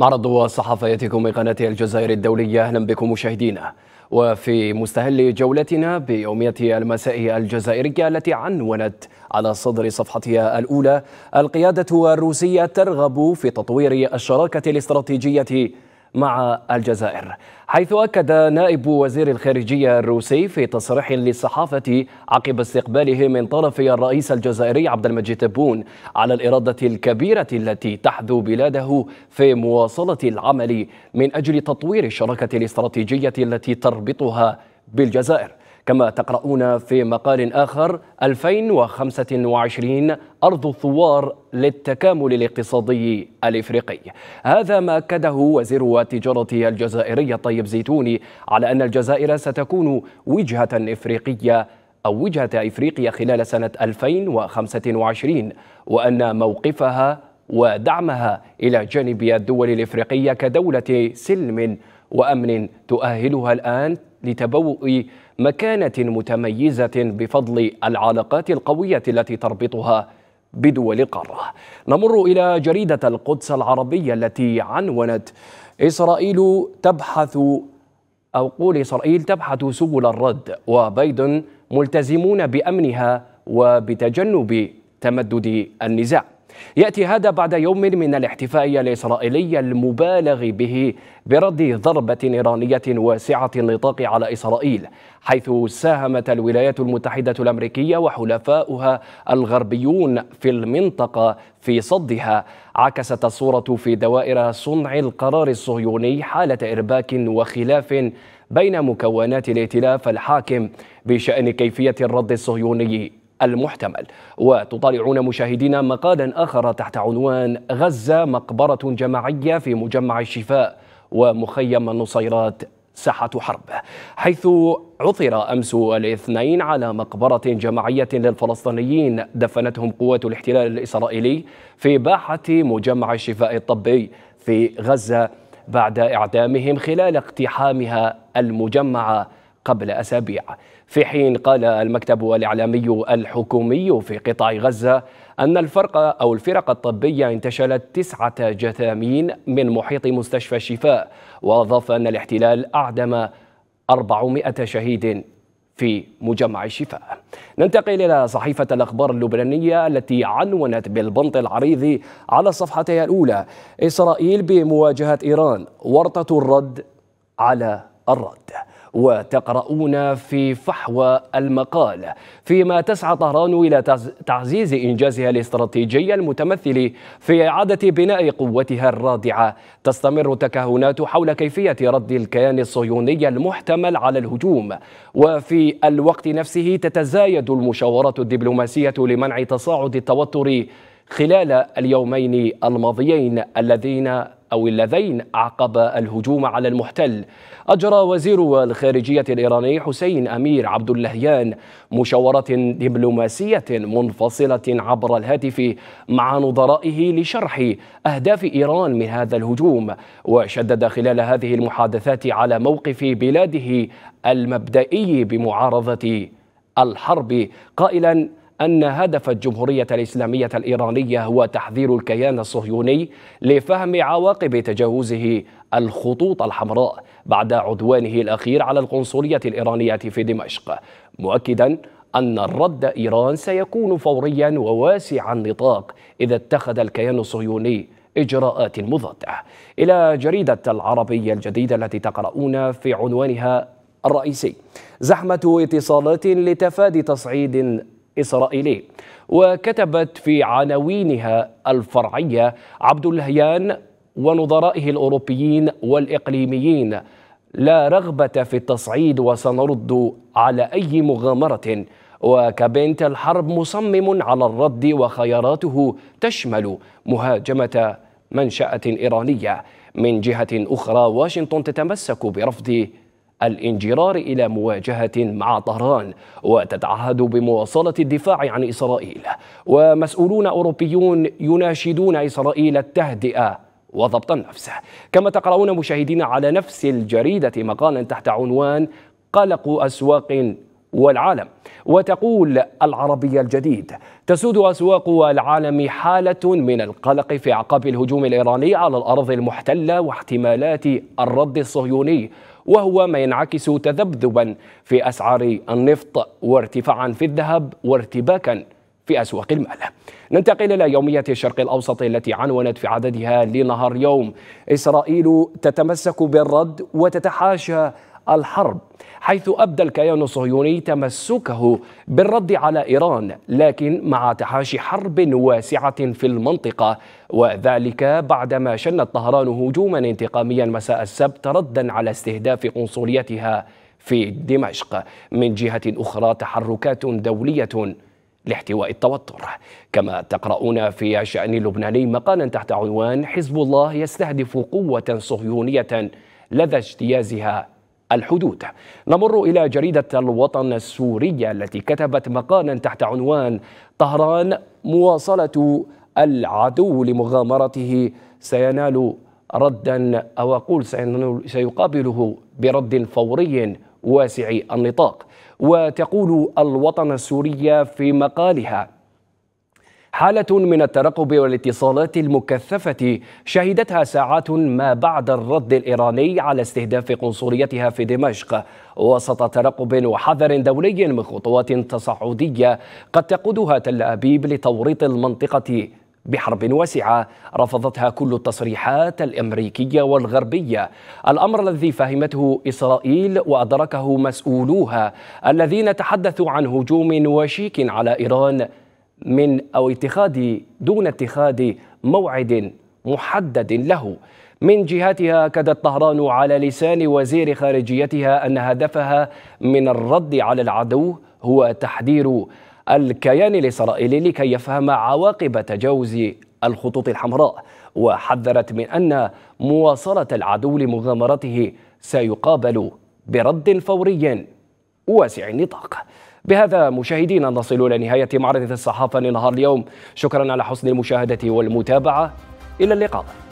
معرض صحفيتكم قناة الجزائر الدولية أهلا بكم مشاهدينا وفي مستهل جولتنا بيومية المساء الجزائرية التي عنونت على صدر صفحتها الأولى القيادة الروسية ترغب في تطوير الشراكة الاستراتيجية مع الجزائر حيث أكد نائب وزير الخارجية الروسي في تصريح للصحافة عقب استقباله من طرف الرئيس الجزائري عبد المجيد تبون على الإرادة الكبيرة التي تحذو بلاده في مواصلة العمل من أجل تطوير الشراكة الاستراتيجية التي تربطها بالجزائر كما تقرؤون في مقال آخر 2025 أرض الثوار للتكامل الاقتصادي الإفريقي هذا ما أكده وزير التجارة الجزائري طيب زيتوني على أن الجزائر ستكون وجهة إفريقية أو وجهة إفريقيا خلال سنة 2025 وأن موقفها ودعمها إلى جانب الدول الإفريقية كدولة سلم وأمن تؤهلها الآن لتبوء مكانة متميزة بفضل العلاقات القوية التي تربطها بدول القارة نمر إلى جريدة القدس العربية التي عنونت إسرائيل تبحث أو قول إسرائيل تبحث سبل الرد وبايدن ملتزمون بأمنها وبتجنب تمدد النزاع يأتي هذا بعد يوم من الاحتفاء الإسرائيلي المبالغ به برد ضربة إيرانية واسعة النطاق على إسرائيل حيث ساهمت الولايات المتحدة الأمريكية وحلفاؤها الغربيون في المنطقة في صدها عكست الصورة في دوائر صنع القرار الصهيوني حالة إرباك وخلاف بين مكونات الائتلاف الحاكم بشأن كيفية الرد الصهيوني المحتمل وتطالعون مشاهدينا مقالا آخر تحت عنوان غزة مقبرة جماعية في مجمع الشفاء ومخيم النصيرات ساحة حرب حيث عثر أمس الاثنين على مقبرة جماعية للفلسطينيين دفنتهم قوات الاحتلال الإسرائيلي في باحة مجمع الشفاء الطبي في غزة بعد إعدامهم خلال اقتحامها المجمع قبل أسابيع في حين قال المكتب الإعلامي الحكومي في قطاع غزة أن الفرق أو الفرق الطبية انتشلت تسعة جثامين من محيط مستشفى الشفاء وأضاف أن الاحتلال أعدم 400 شهيد في مجمع الشفاء ننتقل إلى صحيفة الأخبار اللبنانية التي عنونت بالبنط العريض على صفحتها الأولى إسرائيل بمواجهة إيران ورطة الرد على الرد وتقرؤون في فحوى المقال فيما تسعى طهران إلى تعزيز إنجازها الاستراتيجي المتمثل في إعادة بناء قوتها الرادعة تستمر التكهنات حول كيفية رد الكيان الصهيوني المحتمل على الهجوم وفي الوقت نفسه تتزايد المشاورات الدبلوماسية لمنع تصاعد التوتر خلال اليومين الماضيين الذين أو اللذين أعقب الهجوم على المحتل أجرى وزير الخارجية الإيراني حسين أمير عبد اللهيان مشاورة دبلوماسية منفصلة عبر الهاتف مع نظرائه لشرح أهداف إيران من هذا الهجوم وشدد خلال هذه المحادثات على موقف بلاده المبدئي بمعارضة الحرب قائلا أن هدف الجمهورية الإسلامية الإيرانية هو تحذير الكيان الصهيوني لفهم عواقب تجاوزه الخطوط الحمراء بعد عدوانه الأخير على القنصلية الإيرانية في دمشق مؤكدا أن الرد إيران سيكون فوريا وواسع النطاق إذا اتخذ الكيان الصهيوني إجراءات مضادة إلى جريدة العربية الجديدة التي تقرؤون في عنوانها الرئيسي زحمة اتصالات لتفادي تصعيد إسرائيلي وكتبت في عناوينها الفرعية عبد اللهيان ونظرائه الأوروبيين والإقليميين لا رغبة في التصعيد وسنرد على أي مغامرة وكبنت الحرب مصمم على الرد وخياراته تشمل مهاجمة منشأة إيرانية من جهة أخرى واشنطن تتمسك برفض الانجرار إلى مواجهة مع طهران وتتعهد بمواصلة الدفاع عن إسرائيل ومسؤولون أوروبيون يناشدون إسرائيل التهدئة وضبط النفس كما تقرؤون مشاهدين على نفس الجريدة مقالا تحت عنوان قلق أسواق والعالم وتقول العربية الجديد تسود أسواق العالم حالة من القلق في أعقاب الهجوم الإيراني على الأرض المحتلة واحتمالات الرد الصهيوني وهو ما ينعكس تذبذبا في أسعار النفط وارتفاعا في الذهب وارتباكا في أسواق المال ننتقل إلى يومية الشرق الأوسط التي عنونت في عددها لنهار يوم إسرائيل تتمسك بالرد وتتحاشى الحرب حيث أبدى الكيان الصهيوني تمسكه بالرد على إيران لكن مع تحاشي حرب واسعة في المنطقة وذلك بعدما شنت طهران هجوما انتقاميا مساء السبت ردا على استهداف قنصليتها في دمشق من جهة أخرى تحركات دولية لاحتواء التوتر كما تقرؤون في الشأن اللبناني مقالا تحت عنوان حزب الله يستهدف قوة صهيونية لدى اجتيازها الحدود نمر إلى جريدة الوطن السورية التي كتبت مقالا تحت عنوان طهران مواصلة العدو لمغامرته سينال ردا أو أقول سيقابله برد فوري واسع النطاق وتقول الوطن السورية في مقالها حالة من الترقب والاتصالات المكثفة شهدتها ساعات ما بعد الرد الإيراني على استهداف قنصليتها في دمشق وسط ترقب وحذر دولي من خطوات تصاعدية قد تقودها تل أبيب لتوريط المنطقة بحرب واسعة رفضتها كل التصريحات الأمريكية والغربية الأمر الذي فهمته إسرائيل وأدركه مسؤولوها الذين تحدثوا عن هجوم وشيك على إيران من أو اتخاذ دون اتخاذ موعد محدد له من جهتها اكدت طهران على لسان وزير خارجيتها أن هدفها من الرد على العدو هو تحذير الكيان الإسرائيلي لكي يفهم عواقب تجاوز الخطوط الحمراء وحذرت من أن مواصلة العدو لمغامرته سيقابل برد فوري واسع النطاق بهذا مشاهدينا نصل إلى نهاية معرض الصحافة لنهار اليوم شكرا على حسن المشاهدة والمتابعة إلى اللقاء